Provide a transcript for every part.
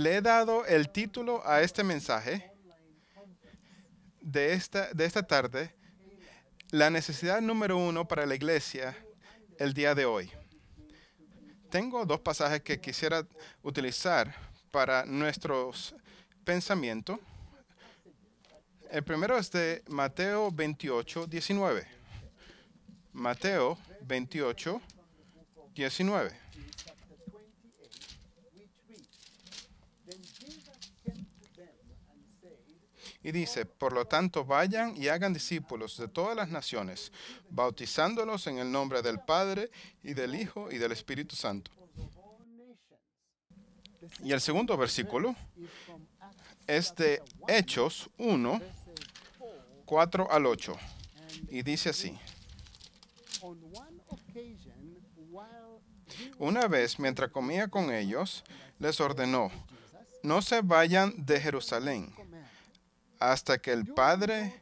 Le he dado el título a este mensaje de esta, tarde, la necesidad número uno para la iglesia el día de hoy. Tengo dos pasajes que quisiera utilizar para nuestros pensamientos. El primero es de Mateo 28, 19. Mateo 28, 19. Y dice, por lo tanto, vayan y hagan discípulos de todas las naciones, bautizándolos en el nombre del Padre y del Hijo y del Espíritu Santo. Y el segundo versículo es de Hechos 1, 4 al 8. Y dice así. Una vez, mientras comía con ellos, les ordenó, no se vayan de Jerusalén, hasta que el Padre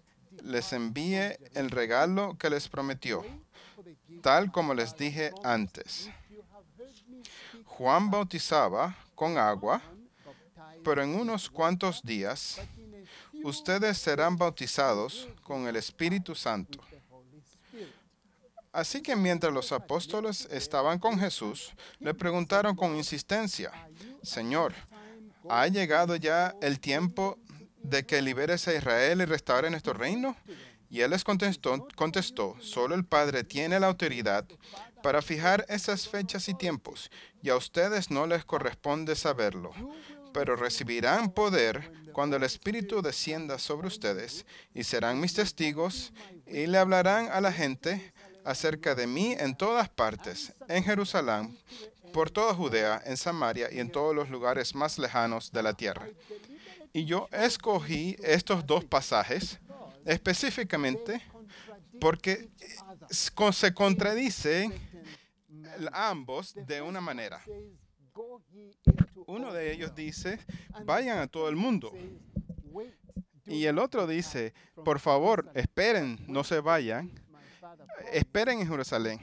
les envíe el regalo que les prometió, tal como les dije antes. Juan bautizaba con agua, pero en unos cuantos días ustedes serán bautizados con el Espíritu Santo. Así que mientras los apóstoles estaban con Jesús, le preguntaron con insistencia, Señor, ¿ha llegado ya el tiempo de que liberes a Israel y restaure nuestro reino? Y él les contestó, contestó, solo el Padre tiene la autoridad para fijar esas fechas y tiempos, y a ustedes no les corresponde saberlo, pero recibirán poder cuando el Espíritu descienda sobre ustedes, y serán mis testigos, y le hablarán a la gente acerca de mí en todas partes, en Jerusalén, por toda Judea, en Samaria y en todos los lugares más lejanos de la tierra. Y yo escogí estos dos pasajes específicamente porque se contradicen ambos de una manera. Uno de ellos dice, vayan a todo el mundo. Y el otro dice, por favor, esperen, no se vayan. Esperen en Jerusalén.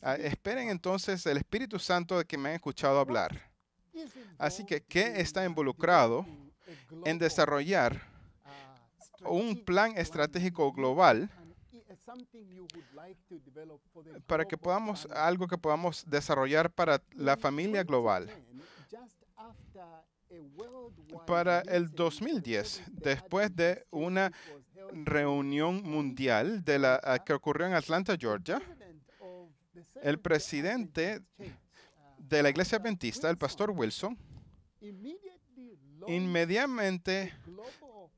Ah, esperen entonces el Espíritu Santo de que me han escuchado hablar. Así que, ¿qué está involucrado en desarrollar uh, un plan estratégico global uh, para que podamos, algo que podamos desarrollar para la familia global. Para el 2010, después de una reunión mundial de la, que ocurrió en Atlanta, Georgia, el presidente uh, de la Iglesia Adventista, el pastor Wilson, inmediatamente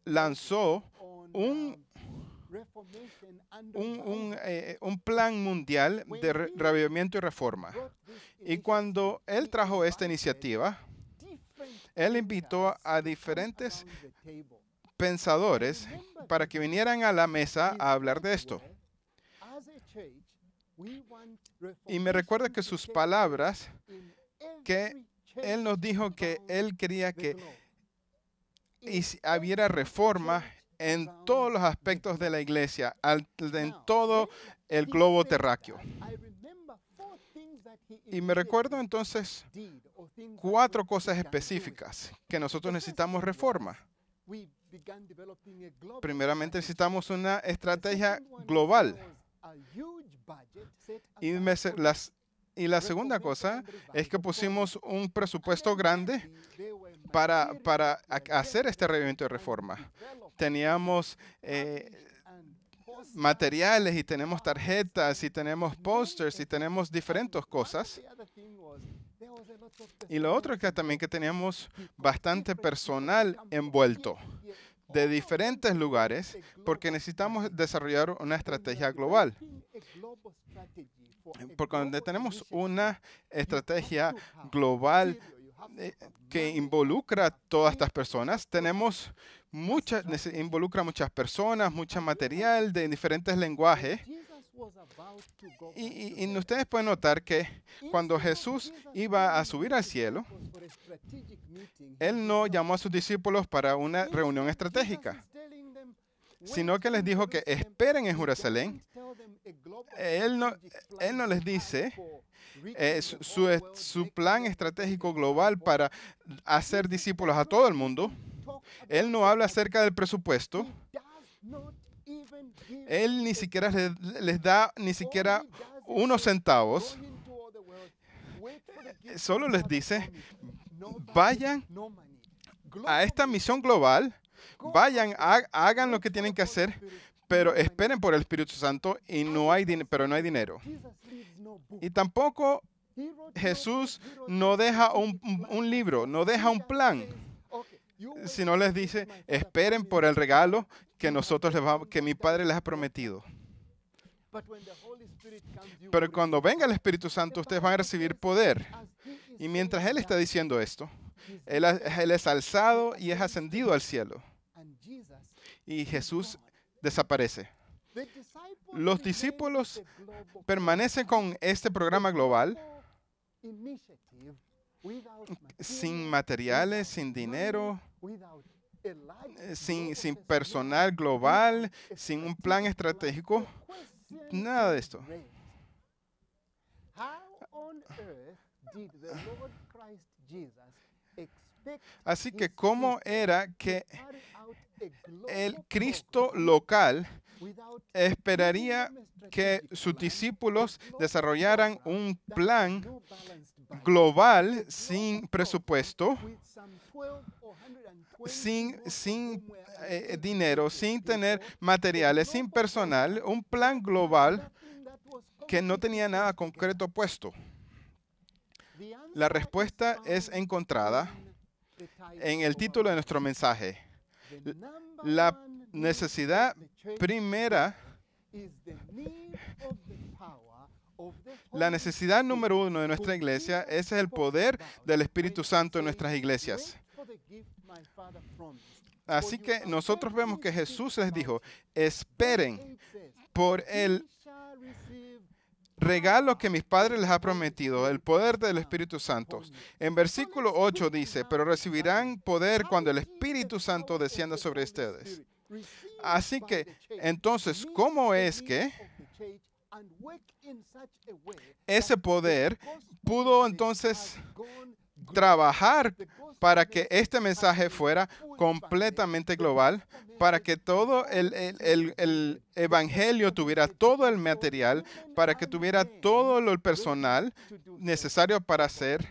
lanzó un, un, eh, plan mundial de reavivamiento y reforma. Y cuando él trajo esta iniciativa, él invitó a diferentes pensadores para que vinieran a la mesa a hablar de esto. Y me recuerda que sus palabras, que él nos dijo que él quería que y si hubiera reforma en todos los aspectos de la iglesia, en todo el globo terráqueo. Y me recuerdo entonces cuatro cosas específicas que nosotros necesitamos reforma. Primeramente necesitamos una estrategia global. Y, las, y la segunda cosa es que pusimos un presupuesto grande para, para hacer este reglamento de reforma. Teníamos eh, materiales y tenemos tarjetas y tenemos posters y tenemos diferentes cosas. Y lo otro que también que teníamos bastante personal envuelto de diferentes lugares porque necesitamos desarrollar una estrategia global. Porque cuando tenemos una estrategia global eh, que involucra a todas estas personas. Tenemos muchas, involucra muchas personas, mucho material de diferentes lenguajes. y, ustedes pueden notar que cuando Jesús iba a subir al cielo, Él no llamó a sus discípulos para una reunión estratégica sino que les dijo que esperen en Jerusalén. Él no, él no les dice eh, su, plan estratégico global para hacer discípulos a todo el mundo. Él no habla acerca del presupuesto. Él ni siquiera les da ni siquiera unos centavos. Solo les dice, vayan a esta misión global Vayan, hagan lo que tienen que hacer, pero esperen por el Espíritu Santo y no hay pero no hay dinero. Y tampoco Jesús no deja un, libro, no deja un plan. sino les dice, esperen por el regalo que nosotros que mi Padre les ha prometido. Pero cuando venga el Espíritu Santo, ustedes van a recibir poder. Y mientras Él está diciendo esto, él es alzado y es ascendido al cielo y Jesús desaparece. Los discípulos permanecen con este programa global sin materiales, sin dinero, eh, sin, sin personal global, sin un plan estratégico, nada de esto. Así que, ¿cómo era que este el Cristo local esperaría que sus discípulos desarrollaran un plan global sin presupuesto, sin, dinero, sin tener materiales, sin personal, un plan global que no tenía nada concreto puesto. La respuesta es encontrada en el título de nuestro mensaje la necesidad primera, la necesidad número uno de nuestra iglesia es el poder del Espíritu Santo en nuestras iglesias. Así que nosotros vemos que Jesús les dijo, esperen por el regalo que mis padres les ha prometido, el poder del Espíritu Santo. En versículo 8 dice, pero recibirán poder cuando el Espíritu Santo descienda sobre ustedes. Así que, entonces, ¿cómo es que ese poder pudo entonces trabajar para que este mensaje fuera completamente global, para que todo el, Evangelio tuviera todo el material, para que tuviera todo el personal necesario para hacer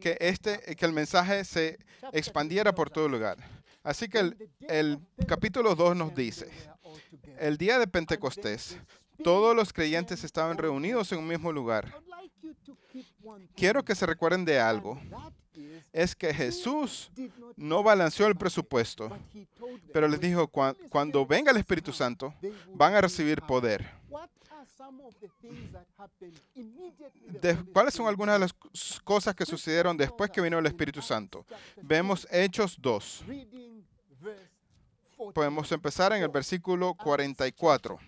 que, este, que el mensaje se expandiera por todo lugar. Así que el, el capítulo 2 nos dice, el día de Pentecostés, todos los creyentes estaban reunidos en un mismo lugar. Quiero que se recuerden de algo. Es que Jesús no balanceó el presupuesto, pero les dijo, cuando venga el Espíritu Santo, van a recibir poder. ¿Cuáles son algunas de las cosas que sucedieron después que vino el Espíritu Santo? Vemos Hechos 2. Podemos empezar en el versículo 44.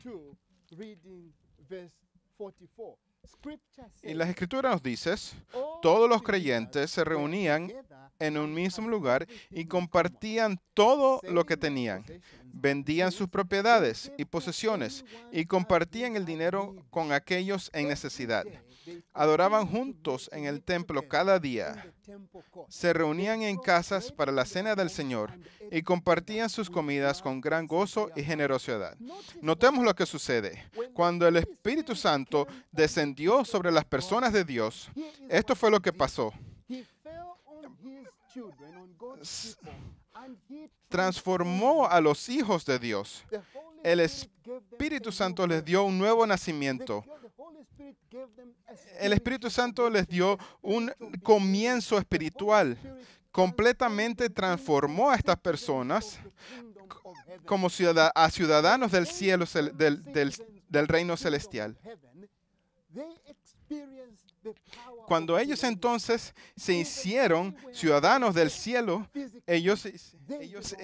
Y las escrituras nos dices, todos los creyentes se reunían en un mismo lugar y compartían todo lo que tenían. Vendían sus propiedades y posesiones y compartían el dinero con aquellos en necesidad. Adoraban juntos en el templo cada día. Se reunían en casas para la cena del Señor y compartían sus comidas con gran gozo y generosidad. Notemos lo que sucede. Cuando el Espíritu Santo descendió sobre las personas de Dios, esto fue lo que pasó transformó a los hijos de Dios. El Espíritu Santo les dio un nuevo nacimiento, el Espíritu Santo les dio un comienzo espiritual. Completamente transformó a estas personas como a ciudadanos del cielo, del, reino celestial. Cuando ellos entonces se hicieron ciudadanos del cielo, ellos, ellos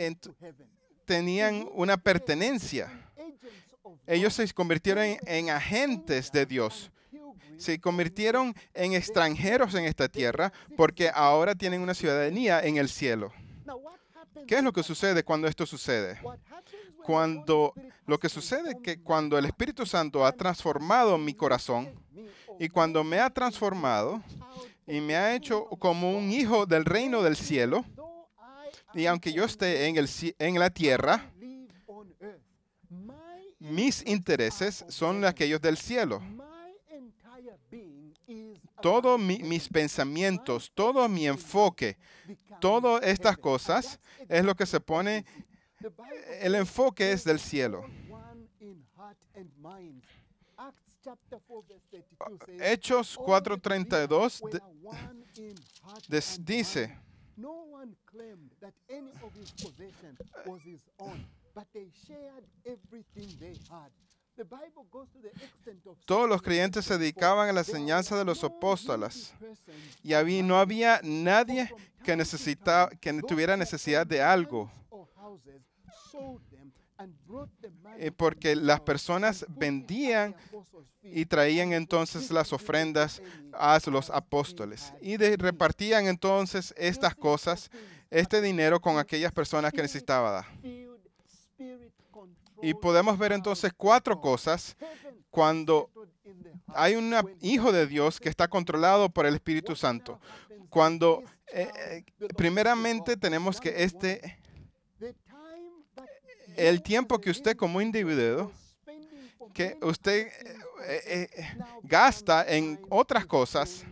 tenían una pertenencia ellos se convirtieron en, agentes de Dios. Se convirtieron en extranjeros en esta tierra porque ahora tienen una ciudadanía en el cielo. ¿Qué es lo que sucede cuando esto sucede? Cuando lo que sucede es que cuando el Espíritu Santo ha transformado mi corazón y cuando me ha transformado y me ha hecho como un hijo del reino del cielo, y aunque yo esté en, el, en la tierra, mis intereses son aquellos del cielo. Todos mis pensamientos, todo mi enfoque, todas estas cosas es lo que se pone, el enfoque es del cielo. Hechos 4:32 dice, todos los creyentes se dedicaban a la enseñanza de los apóstoles y no había nadie que, necesitaba, que tuviera necesidad de algo. Eh, porque las personas vendían y traían entonces las ofrendas a los apóstoles y repartían entonces estas cosas, este dinero con aquellas personas que necesitaban. Y podemos ver entonces cuatro cosas cuando hay un hijo de Dios que está controlado por el Espíritu Santo. Cuando eh, eh, primeramente tenemos que este, el tiempo que usted como individuo, que usted eh, gasta en otras cosas,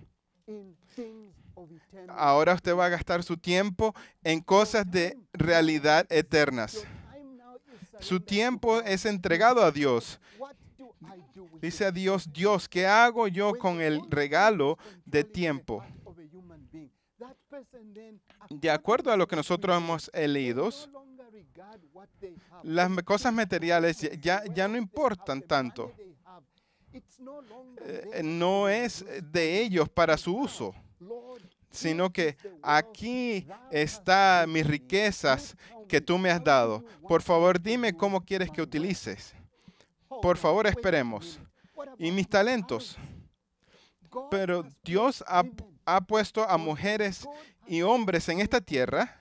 ahora usted va a gastar su tiempo en cosas de realidad eternas. Su tiempo es entregado a Dios. Dice a Dios, Dios, ¿qué hago yo con el regalo de tiempo? De acuerdo a lo que nosotros hemos leído, las cosas materiales ya, no importan tanto. Eh, no es de ellos para su uso sino que aquí está mis riquezas que tú me has dado. Por favor, dime cómo quieres que utilices. Oh, Por favor, esperemos. Y mis talentos. Pero Dios ha, puesto a mujeres y hombres en esta tierra.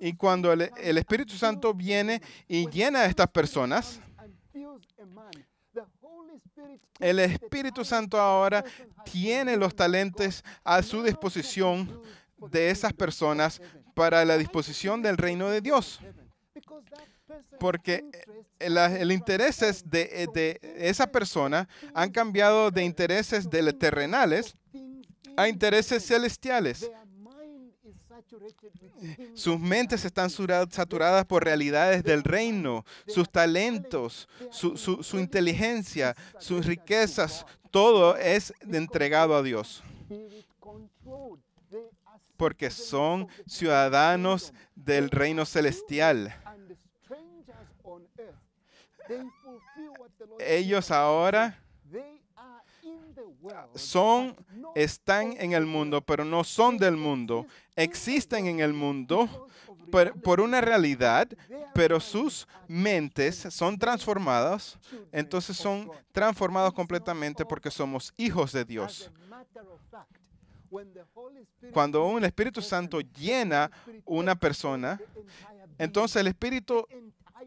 Y cuando el, el Espíritu Santo viene y llena a estas personas, el Espíritu Santo ahora tiene los talentos a su disposición de esas personas para la disposición del reino de Dios. Porque eh, los intereses eh, de, esa persona han cambiado de intereses terrenales a intereses celestiales. Sus mentes están saturadas por realidades del reino, sus talentos, su, inteligencia, sus riquezas, todo es entregado a Dios. Porque son ciudadanos del reino celestial. Ellos ahora son, están en el mundo, pero no son del mundo, existen en el mundo por, una realidad, pero sus mentes son transformadas, entonces son transformados completamente porque somos hijos de Dios. Cuando un Espíritu Santo llena una persona, entonces el Espíritu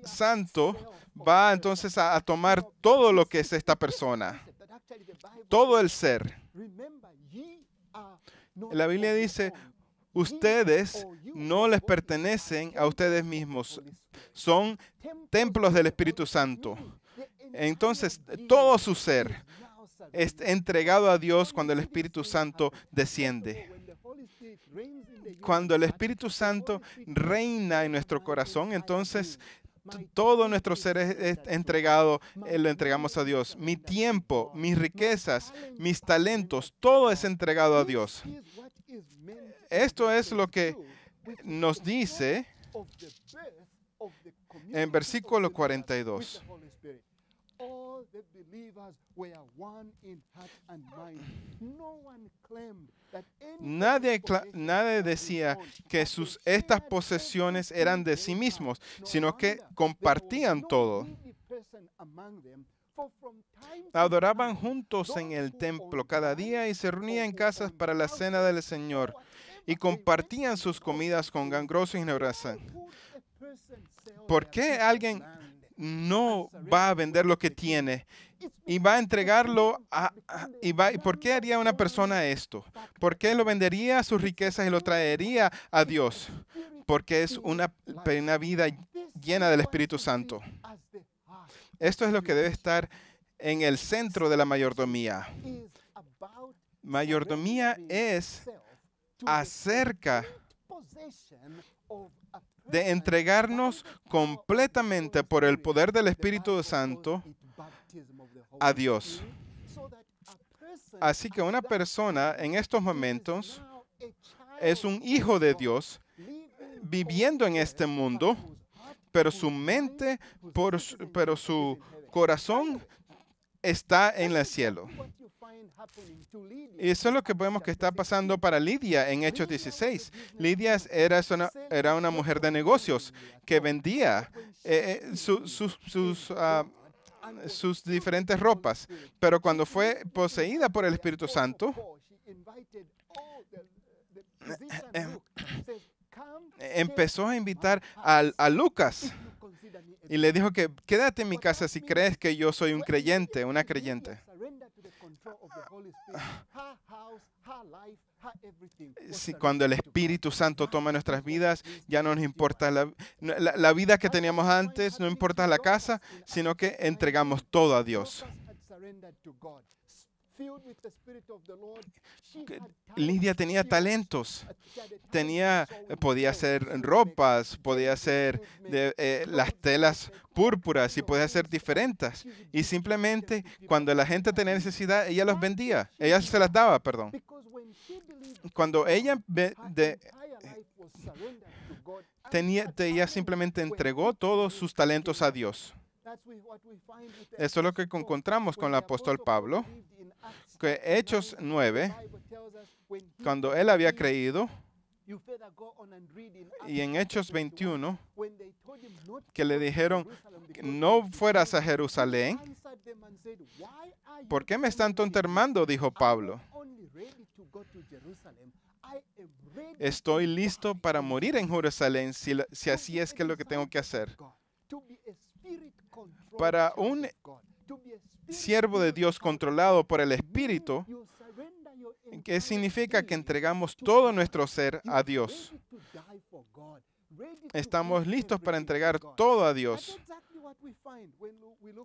Santo va entonces a tomar todo lo que es esta persona todo el ser. La Biblia dice, ustedes no les pertenecen a ustedes mismos, son templos del Espíritu Santo. Entonces, todo su ser es entregado a Dios cuando el Espíritu Santo desciende. Cuando el Espíritu Santo reina en nuestro corazón, entonces todo nuestro ser es, entregado, eh, lo entregamos a Dios. Mi tiempo, mis riquezas, mis talentos, todo es entregado a Dios. Esto es lo que nos dice en versículo 42 nadie, nadie decía que sus, estas posesiones eran de sí mismos, sino que compartían todo. Adoraban juntos en el templo cada día y se reunían en casas para la cena del Señor y compartían sus comidas con gangroso y generosidad. ¿Por qué alguien no va a vender lo que tiene y va a entregarlo a, y va, ¿por qué haría una persona esto? ¿Por qué lo vendería a sus riquezas y lo traería a Dios? Porque es una, una vida llena del Espíritu Santo. Esto es lo que debe estar en el centro de la mayordomía. Mayordomía es acerca de entregarnos completamente por el poder del Espíritu Santo a Dios. Así que una persona en estos momentos es un hijo de Dios viviendo en este mundo, pero su mente, por, pero su corazón está en el cielo y Eso es lo que vemos que está pasando para Lidia en Hechos 16. Lidia era una, era una mujer de negocios que vendía eh, eh, sus... Ah, sus diferentes ropas, pero cuando fue poseída por el Espíritu Santo, eh, empezó a invitar a, a, Lucas y le dijo que quédate en mi casa si crees que yo soy un creyente, una creyente. Si cuando el Espíritu Santo toma nuestras vidas, ya no nos importa la, la vida que teníamos antes, no importa la casa, sino que entregamos todo a Dios. Lidia tenía talentos, tenía, podía hacer ropas, podía hacer de, las telas púrpuras y podía hacer diferentes. Y simplemente cuando la gente tenía necesidad, ella los vendía, ella se las daba, perdón. Cuando ella tenía, ella simplemente entregó todos sus talentos a Dios. Eso es lo que encontramos con el apóstol Pablo. Hechos 9, cuando él había creído, y en Hechos 21, que le dijeron no fueras a Jerusalén, ¿por qué me están tontermando? Dijo Pablo. Estoy listo para morir en Jerusalén si, si así es que es lo que tengo que hacer. Para un siervo de Dios controlado por el Espíritu, que significa que entregamos todo nuestro ser a Dios. Estamos listos para entregar todo a Dios.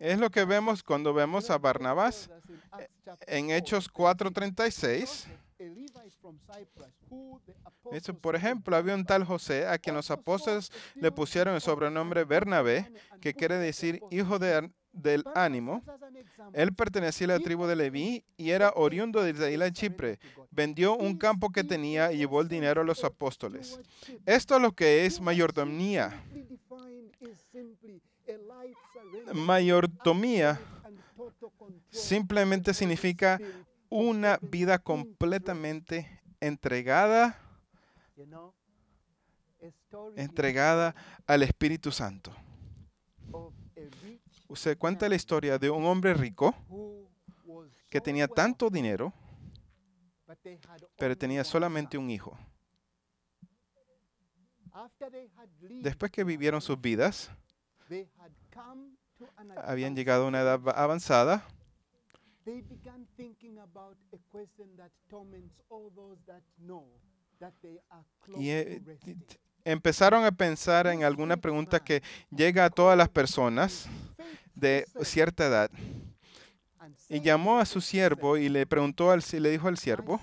Es lo que vemos cuando vemos a Barnabás eh, en Hechos 4:36. por ejemplo, había un tal José a quien los apóstoles le pusieron el sobrenombre Bernabé, que quiere decir hijo de del ánimo. Él pertenecía a la tribu de Leví y era oriundo de Israel a Chipre. Vendió un campo que tenía y llevó el dinero a los apóstoles. Esto es lo que es mayordomía. Mayordomía simplemente significa una vida completamente entregada entregada al Espíritu Santo. Usted cuenta la historia de un hombre rico que tenía tanto dinero, pero tenía solamente un hijo. Después que vivieron sus vidas, habían llegado a una edad avanzada y empezaron a pensar en alguna pregunta que llega a todas las personas de cierta edad. Y llamó a su siervo y le preguntó al le dijo al siervo,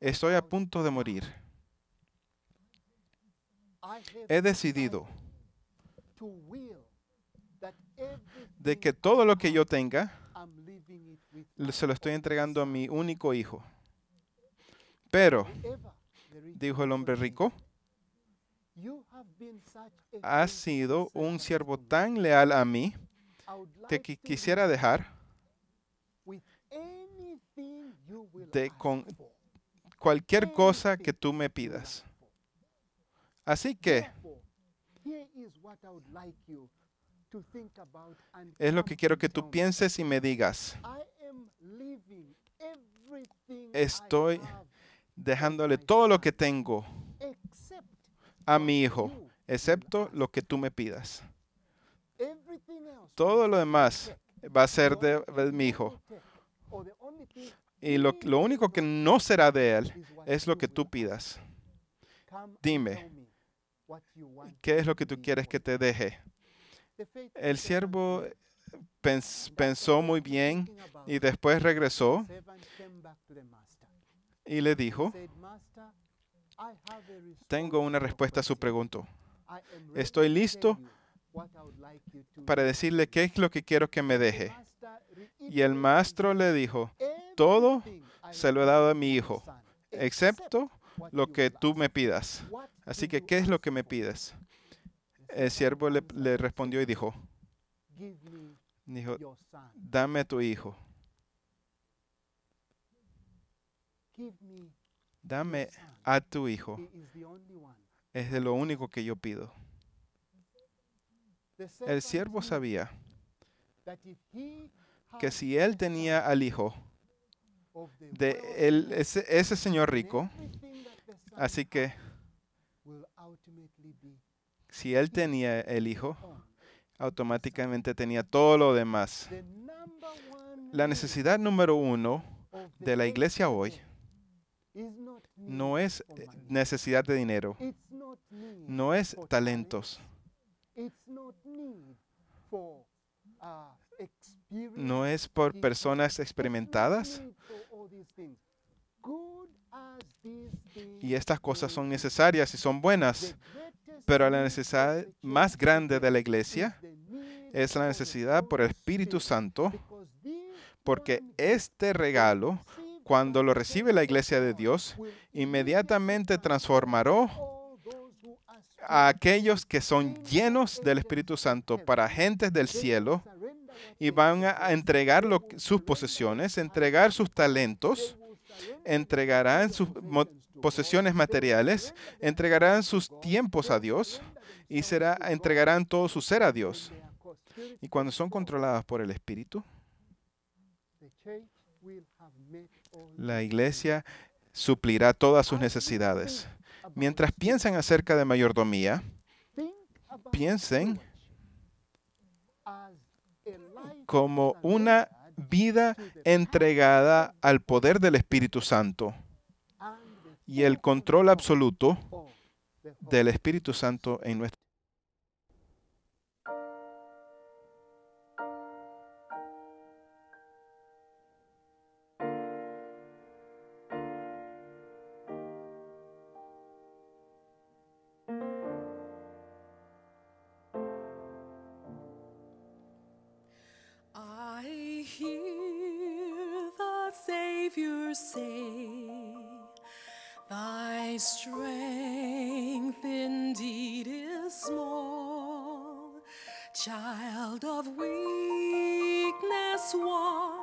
"Estoy a punto de morir. He decidido de que todo lo que yo tenga se lo estoy entregando a mi único hijo. Pero dijo el hombre rico, has sido un siervo tan leal a mí, que quisiera dejar con cualquier cosa que tú me pidas. Así que es lo que quiero que tú pienses y me digas. Estoy dejándole todo lo que tengo a mi hijo, excepto lo que tú me pidas. Todo lo demás va a ser de, mi hijo. Y lo, lo único que no será de él es lo que tú pidas. Dime, ¿qué es lo que tú quieres que te deje? El siervo pensó muy bien y después regresó y le dijo, tengo una respuesta a su pregunta. Estoy listo para decirle qué es lo que quiero que me deje. Y el maestro le dijo, todo se lo he dado a mi hijo, excepto lo que tú me pidas. Así que, ¿qué es lo que me pides? El siervo le, respondió y dijo, dijo, dame a tu hijo. Dame a tu hijo. Es de lo único que yo pido. El siervo sabía que si él tenía al hijo de ese, ese señor rico, así que si él tenía el hijo, automáticamente tenía todo lo demás. La necesidad número uno de la iglesia hoy no es eh, necesidad de dinero. No es talentos. Uh, no es por personas experimentadas. Y estas cosas son necesarias y son buenas. Pero la necesidad más grande de la iglesia es la necesidad por el Espíritu Santo, porque este regalo cuando lo recibe la iglesia de Dios, inmediatamente transformará a aquellos que son llenos del Espíritu Santo para gentes del cielo y van a entregar sus posesiones, entregar sus talentos, entregarán sus posesiones materiales, entregarán sus tiempos a Dios y será, entregarán todo su ser a Dios. Y cuando son controladas por el Espíritu, la iglesia suplirá todas sus necesidades. Mientras piensen acerca de mayordomía, piensen como una vida entregada al poder del Espíritu Santo y el control absoluto del Espíritu Santo en nuestra vida. Savior say, Thy strength indeed is small, child of weakness, one.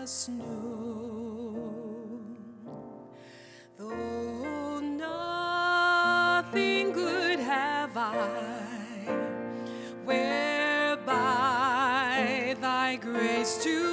has known. Though nothing good have I, whereby thy grace to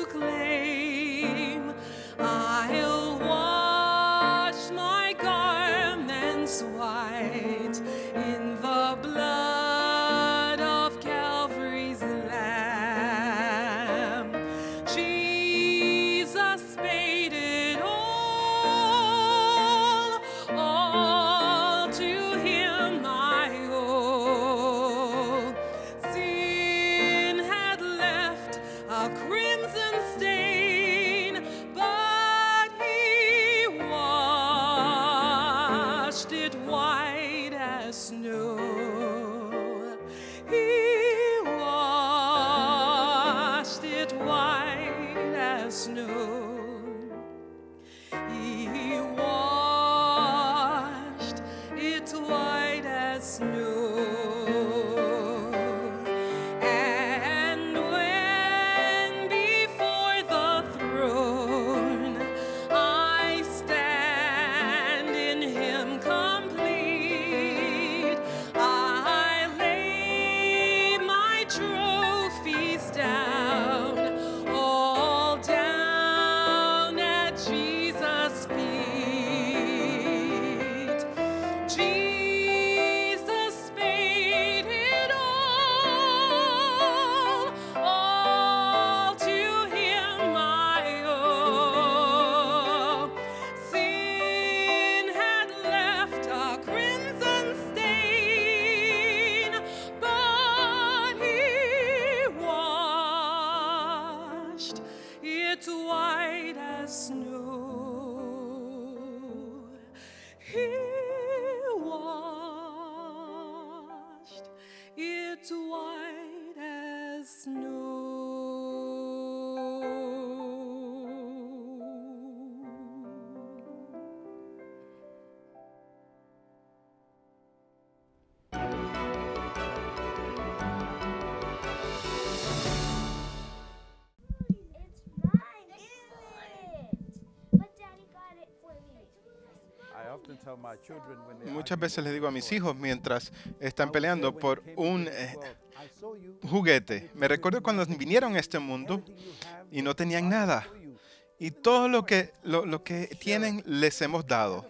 darkness knew. Muchas veces les digo a mis hijos mientras están peleando por un eh, juguete. Me recuerdo cuando vinieron a este mundo y no tenían nada. Y todo lo que, lo, que tienen les hemos dado.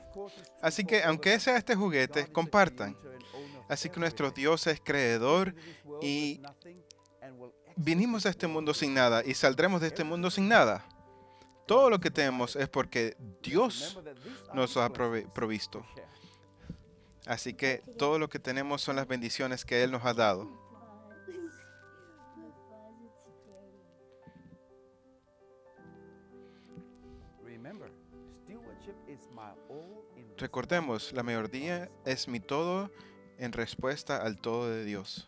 Así que aunque sea este juguete, compartan. Así que nuestro Dios es creador y vinimos a este mundo sin nada y saldremos de este mundo sin nada. Todo lo que tenemos es porque Dios nos ha provisto. Así que todo lo que tenemos son las bendiciones que Él nos ha dado. Recordemos, la mayoría es mi todo en respuesta al todo de Dios.